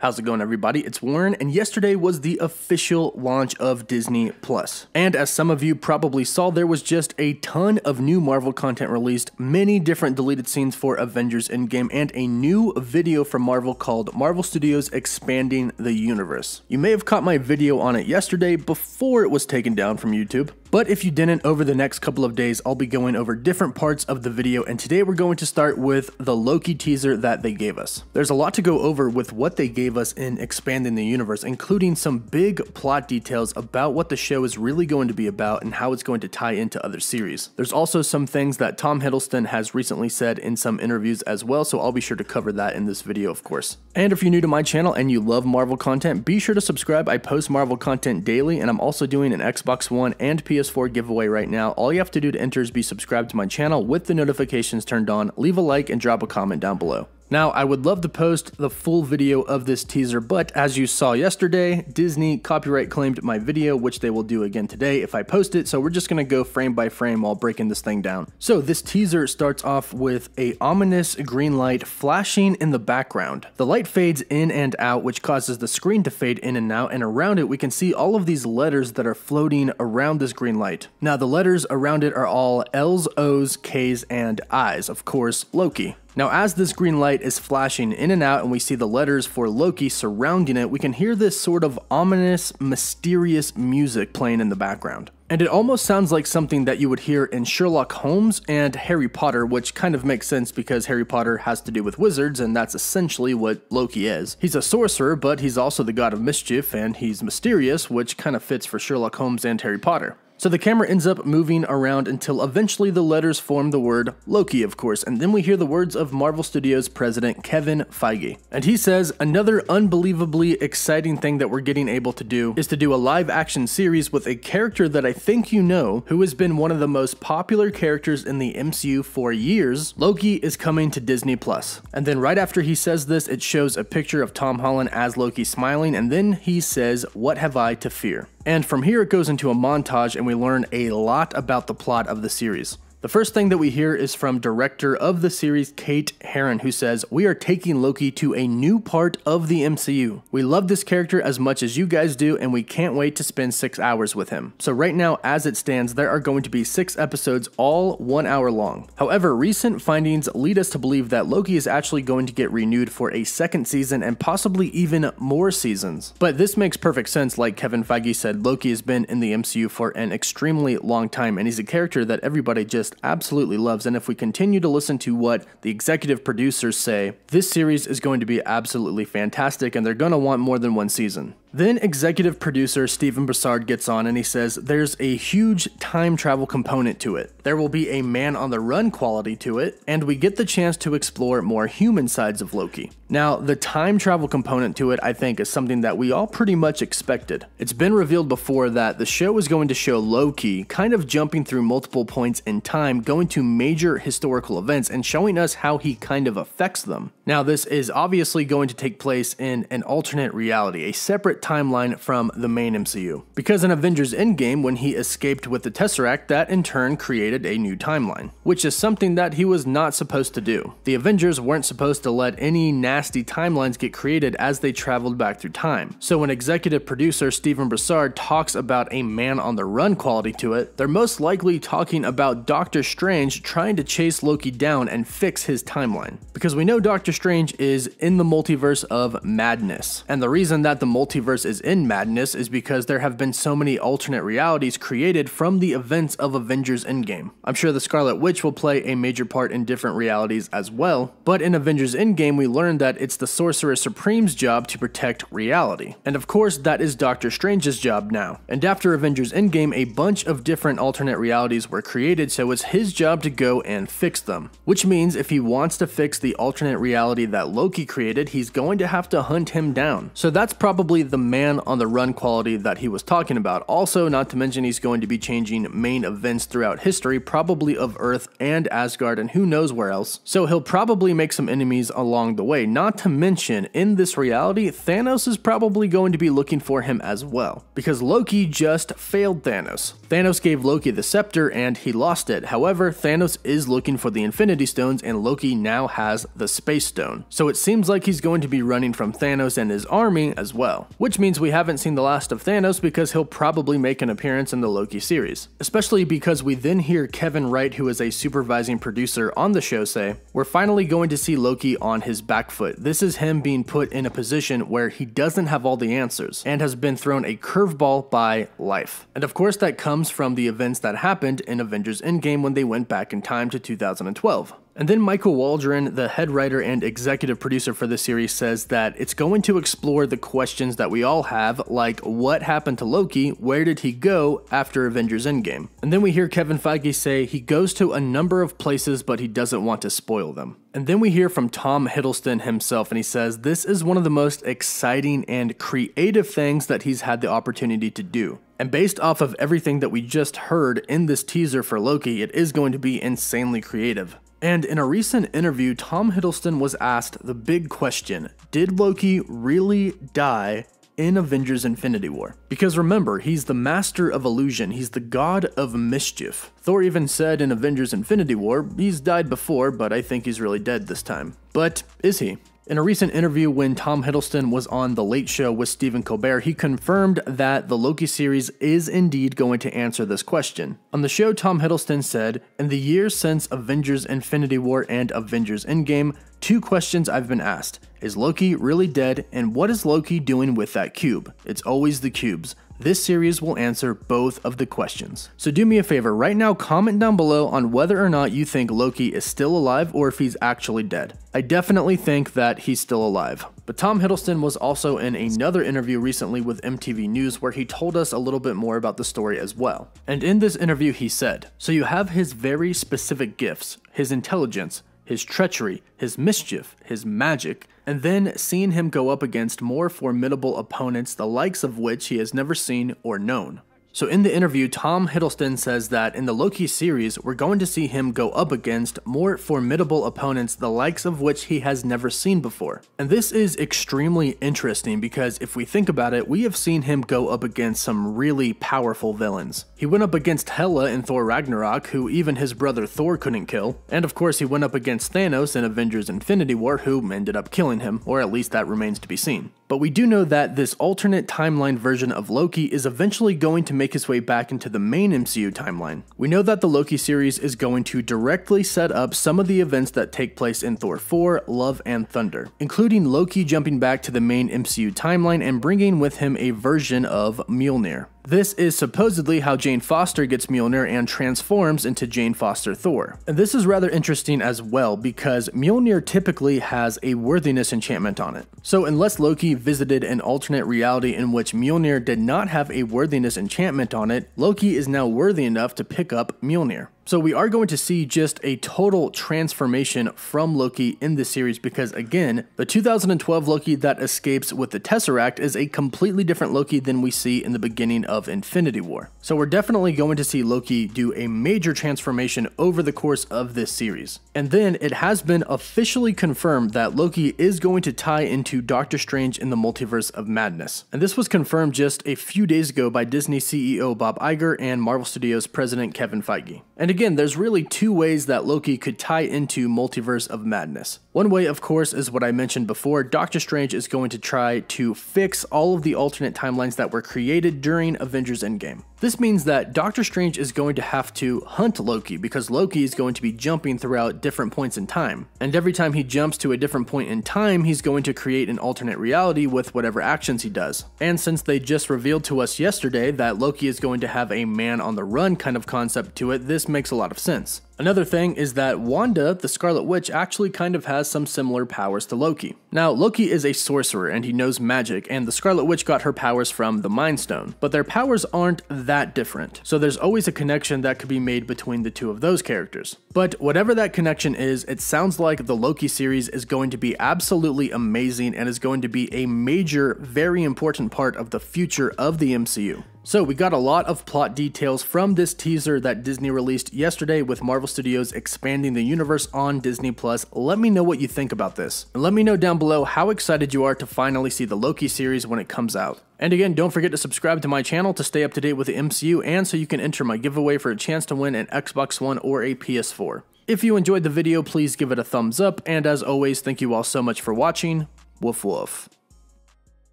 How's it going, everybody? It's Warren, and yesterday was the official launch of Disney Plus. And as some of you probably saw, there was just a ton of new Marvel content released, many different deleted scenes for Avengers Endgame, and a new video from Marvel called Marvel Studios Expanding the Universe. You may have caught my video on it yesterday before it was taken down from YouTube, but if you didn't, over the next couple of days, I'll be going over different parts of the video, and today we're going to start with the Loki teaser that they gave us. There's a lot to go over with what they gave us in Expanding the Universe, including some big plot details about what the show is really going to be about and how it's going to tie into other series. There's also some things that Tom Hiddleston has recently said in some interviews as well, so I'll be sure to cover that in this video, of course. And if you're new to my channel and you love Marvel content, be sure to subscribe. I post Marvel content daily, and I'm also doing an Xbox One and PS4 giveaway right now. All you have to do to enter is be subscribed to my channel with the notifications turned on, leave a like, and drop a comment down below. Now, I would love to post the full video of this teaser, but as you saw yesterday, Disney copyright claimed my video, which they will do again today if I post it, so we're just gonna go frame by frame while breaking this thing down. So this teaser starts off with a ominous green light flashing in the background. The light fades in and out, which causes the screen to fade in and out, and around it we can see all of these letters that are floating around this green light. Now the letters around it are all L's, O's, K's, and I's, of course, Loki. Now as this green light is flashing in and out and we see the letters for Loki surrounding it, we can hear this sort of ominous, mysterious music playing in the background. And it almost sounds like something that you would hear in Sherlock Holmes and Harry Potter, which kind of makes sense because Harry Potter has to do with wizards, and that's essentially what Loki is. He's a sorcerer, but he's also the god of mischief, and he's mysterious, which kind of fits for Sherlock Holmes and Harry Potter. So the camera ends up moving around until eventually the letters form the word Loki, of course, and then we hear the words of Marvel Studios president Kevin Feige. And he says, Another unbelievably exciting thing that we're getting able to do is to do a live action series with a character that I think you know who has been one of the most popular characters in the MCU for years. Loki is coming to Disney Plus. And then right after he says this, it shows a picture of Tom Holland as Loki smiling, and then he says, What have I to fear? And from here, it goes into a montage and we learn a lot about the plot of the series. The first thing that we hear is from director of the series Kate Herron, who says, We are taking Loki to a new part of the MCU. We love this character as much as you guys do, and we can't wait to spend six hours with him. So, right now, as it stands, there are going to be six episodes, all one hour long. However, recent findings lead us to believe that Loki is actually going to get renewed for a second season and possibly even more seasons. But this makes perfect sense, like Kevin Feige said, Loki has been in the MCU for an extremely long time, and he's a character that everybody just just absolutely loves. And if we continue to listen to what the executive producers say, this series is going to be absolutely fantastic and they're going to want more than one season. Then executive producer Stephen Broussard gets on and he says there's a huge time travel component to it. There will be a man on the run quality to it, and we get the chance to explore more human sides of Loki. Now, the time travel component to it, I think, is something that we all pretty much expected. It's been revealed before that the show is going to show Loki kind of jumping through multiple points in time, going to major historical events, and showing us how he kind of affects them. Now, this is obviously going to take place in an alternate reality, a separate timeline from the main MCU. Because in Avengers Endgame, when he escaped with the Tesseract, that in turn created a new timeline, which is something that he was not supposed to do. The Avengers weren't supposed to let any nasty timelines get created as they traveled back through time. So when executive producer Steven Brassard talks about a man on the run quality to it, they're most likely talking about Doctor Strange trying to chase Loki down and fix his timeline. Because we know Doctor Strange is in the multiverse of madness. And the reason that the multiverse is in madness is because there have been so many alternate realities created from the events of Avengers Endgame. I'm sure the Scarlet Witch will play a major part in different realities as well, but in Avengers Endgame, we learned that it's the Sorcerer Supreme's job to protect reality. And of course, that is Doctor Strange's job now. And after Avengers Endgame, a bunch of different alternate realities were created, so it's his job to go and fix them. Which means if he wants to fix the alternate reality, that Loki created, he's going to have to hunt him down. So that's probably the man on the run quality that he was talking about. Also, not to mention he's going to be changing main events throughout history, probably of Earth and Asgard and who knows where else. So he'll probably make some enemies along the way. Not to mention, in this reality, Thanos is probably going to be looking for him as well, because Loki just failed Thanos. Thanos gave Loki the scepter and he lost it. However, Thanos is looking for the Infinity Stones and Loki now has the Space Stone. Stone, so it seems like he's going to be running from Thanos and his army as well, which means we haven't seen the last of Thanos because he'll probably make an appearance in the Loki series, especially because we then hear Kevin Wright, who is a supervising producer on the show, say, We're finally going to see Loki on his back foot. This is him being put in a position where he doesn't have all the answers and has been thrown a curveball by life. And of course, that comes from the events that happened in Avengers Endgame when they went back in time to 2012. And then Michael Waldron, the head writer and executive producer for the series, says that it's going to explore the questions that we all have, like what happened to Loki, where did he go after Avengers Endgame? And then we hear Kevin Feige say he goes to a number of places, but he doesn't want to spoil them. And then we hear from Tom Hiddleston himself, and he says this is one of the most exciting and creative things that he's had the opportunity to do. And based off of everything that we just heard in this teaser for Loki, it is going to be insanely creative. And in a recent interview, Tom Hiddleston was asked the big question Did Loki really die in Avengers Infinity War. Because remember, he's the master of illusion, he's the god of mischief. Thor even said in Avengers Infinity War, he's died before, but I think he's really dead this time. But is he? In a recent interview when Tom Hiddleston was on The Late Show with Stephen Colbert, he confirmed that the Loki series is indeed going to answer this question. On the show, Tom Hiddleston said, In the years since Avengers Infinity War and Avengers Endgame, two questions I've been asked Is Loki really dead? And what is Loki doing with that cube? It's always the cubes. This series will answer both of the questions. So do me a favor, right now comment down below on whether or not you think Loki is still alive or if he's actually dead. I definitely think that he's still alive. But Tom Hiddleston was also in another interview recently with MTV News where he told us a little bit more about the story as well. And in this interview, he said, So you have his very specific gifts, his intelligence, his treachery, his mischief, his magic, and then seeing him go up against more formidable opponents the likes of which he has never seen or known. So, in the interview, Tom Hiddleston says that in the Loki series, we're going to see him go up against more formidable opponents, the likes of which he has never seen before. And this is extremely interesting because if we think about it, we have seen him go up against some really powerful villains. He went up against Hela in Thor Ragnarok, who even his brother Thor couldn't kill, and of course, he went up against Thanos in Avengers Infinity War, who ended up killing him, or at least that remains to be seen. But we do know that this alternate timeline version of Loki is eventually going to make make his way back into the main MCU timeline. We know that the Loki series is going to directly set up some of the events that take place in Thor 4, Love, and Thunder, including Loki jumping back to the main MCU timeline and bringing with him a version of Mjolnir. This is supposedly how Jane Foster gets Mjolnir and transforms into Jane Foster Thor. And this is rather interesting as well because Mjolnir typically has a worthiness enchantment on it. So unless Loki visited an alternate reality in which Mjolnir did not have a worthiness enchantment on it, Loki is now worthy enough to pick up Mjolnir. So we are going to see just a total transformation from Loki in this series because again, the 2012 Loki that escapes with the Tesseract is a completely different Loki than we see in the beginning of Infinity War. So we're definitely going to see Loki do a major transformation over the course of this series. And then it has been officially confirmed that Loki is going to tie into Doctor Strange in the Multiverse of Madness. And this was confirmed just a few days ago by Disney CEO Bob Iger and Marvel Studios president Kevin Feige. And again, there's really two ways that Loki could tie into Multiverse of Madness. One way, of course, is what I mentioned before. Doctor Strange is going to try to fix all of the alternate timelines that were created during Avengers Endgame. This means that Doctor Strange is going to have to hunt Loki because Loki is going to be jumping throughout different points in time. And every time he jumps to a different point in time, he's going to create an alternate reality with whatever actions he does. And since they just revealed to us yesterday that Loki is going to have a man on the run kind of concept to it, this makes a lot of sense. Another thing is that Wanda, the Scarlet Witch, actually kind of has some similar powers to Loki. Now, Loki is a sorcerer and he knows magic, and the Scarlet Witch got her powers from the Mind Stone, but their powers aren't that different, so there's always a connection that could be made between the two of those characters. But whatever that connection is, it sounds like the Loki series is going to be absolutely amazing and is going to be a major, very important part of the future of the MCU. So, we got a lot of plot details from this teaser that Disney released yesterday with Marvel Studios expanding the universe on Disney Plus. Let me know what you think about this. And let me know down below how excited you are to finally see the Loki series when it comes out. And again, don't forget to subscribe to my channel to stay up to date with the MCU and so you can enter my giveaway for a chance to win an Xbox One or a PS4. If you enjoyed the video, please give it a thumbs up, and as always, thank you all so much for watching. Woof woof.